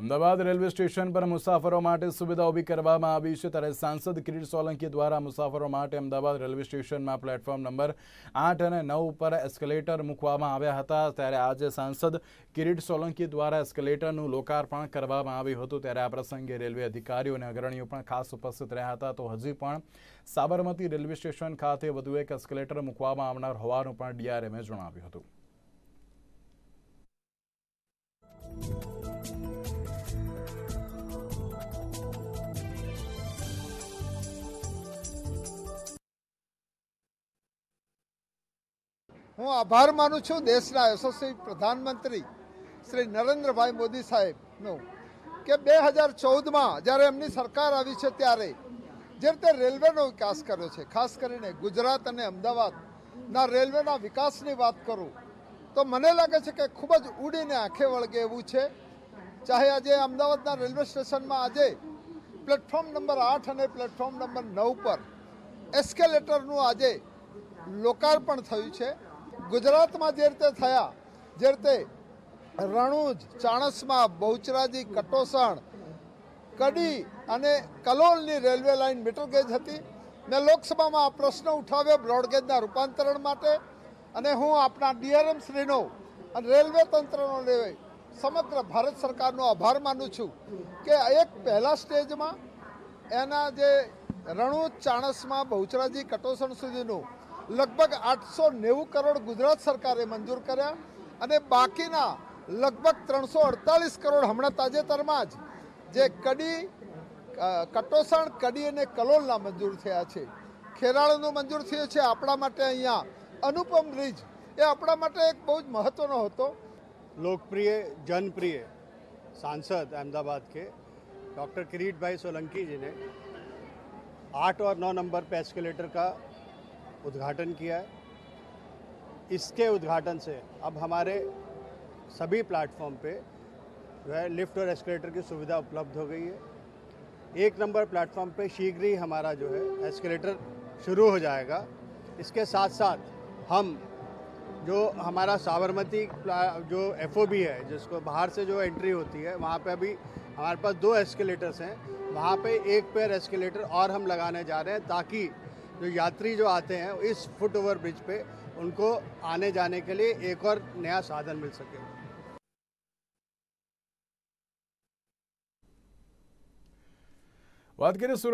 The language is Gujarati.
અમદાવાદ રેલવે સ્ટેશન પર મુસાફરો માટે સુવિધા ઊભી કરવામાં આવી છે ત્યારે સાંસદ કિરીટ સોલંકી દ્વારા મુસાફરો માટે અમદાવાદ રેલવે સ્ટેશનમાં પ્લેટફોર્મ નંબર આઠ અને નવ ઉપર એસ્કેલેટર મૂકવામાં આવ્યા હતા ત્યારે આજે સાંસદ કિરીટ સોલંકી દ્વારા એસ્કેલેટરનું લોકાર્પણ કરવામાં આવ્યું હતું ત્યારે આ પ્રસંગે રેલવે અધિકારીઓ અને અગ્રણીઓ પણ ખાસ ઉપસ્થિત રહ્યા હતા તો હજી પણ સાબરમતી રેલવે સ્ટેશન ખાતે વધુ એક એસ્કેલેટર મૂકવામાં આવનાર હોવાનું પણ ડીઆરએમએ જણાવ્યું હતું હું આભાર માનું છું દેશના યશસ્વી પ્રધાનમંત્રી શ્રી નરેન્દ્રભાઈ મોદી સાહેબનો કે બે હજાર ચૌદમાં જ્યારે એમની સરકાર આવી છે ત્યારે જે રીતે રેલવેનો વિકાસ કર્યો છે ખાસ કરીને ગુજરાત અને અમદાવાદના રેલવેના વિકાસની વાત કરું તો મને લાગે છે કે ખૂબ જ ઉડીને આંખે વળગે એવું છે ચાહે આજે અમદાવાદના રેલવે સ્ટેશનમાં આજે પ્લેટફોર્મ નંબર આઠ અને પ્લેટફોર્મ નંબર નવ પર એસ્કેલેટરનું આજે લોકાર્પણ થયું છે ગુજરાતમાં જે રીતે થયા જે રીતે રણુજ ચાણસમાં બહુચરાજી કટોસણ કડી અને કલોલની રેલવે લાઇન મીટર ગેજ હતી મેં લોકસભામાં આ પ્રશ્ન ઉઠાવ્યો બ્રોડગેજના રૂપાંતરણ માટે અને હું આપણા ડીઆરએમ શ્રીનો અને રેલવે તંત્રનો લેવે સમગ્ર ભારત સરકારનો આભાર માનું છું કે એક પહેલા સ્ટેજમાં એના જે રણુજ ચાણસમાં બહુચરાજી કટોસણ સુધીનું લગભગ આઠસો નેવું કરોડ ગુજરાત સરકારે મંજૂર કર્યા અને બાકીના લગભગ ત્રણસો અડતાલીસ કરોડ હમણાં તાજેતરમાં જ જે કડી કટોસણ કડી અને કલોલના મંજૂર થયા છે ખેરાળુનું મંજૂર થયું છે આપણા માટે અહીંયા અનુપમ બ્રિજ એ આપણા માટે એક બહુ જ મહત્ત્વનો હતો લોકપ્રિય જનપ્રિય સાંસદ અहमदाबाद કે ડૉક્ટર કિરીટભાઈ સોલંકીજીને सोलंकी जी ने आठ और नौ नंबर उद्घाटन किया है इसके उद्घाटन से अब हमारे सभी प्लेटफॉर्म पे जो है लिफ्ट और एस्केलेटर की सुविधा उपलब्ध हो गई है एक नंबर प्लेटफॉर्म पे शीघ्र ही हमारा जो है एस्केलेटर शुरू हो जाएगा इसके साथ साथ हम जो हमारा साबरमती जो एफ है जिसको बाहर से जो एंट्री होती है वहाँ पे अभी हमारे पास दो एस्केलेटर्स हैं वहाँ पे एक पेयर एस्केलेटर और हम लगाने जा रहे हैं ताकि जो यात्री जो आते हैं इस फुट ओवर ब्रिज पे उनको आने जाने के लिए एक और नया साधन मिल सके વાત કરીએ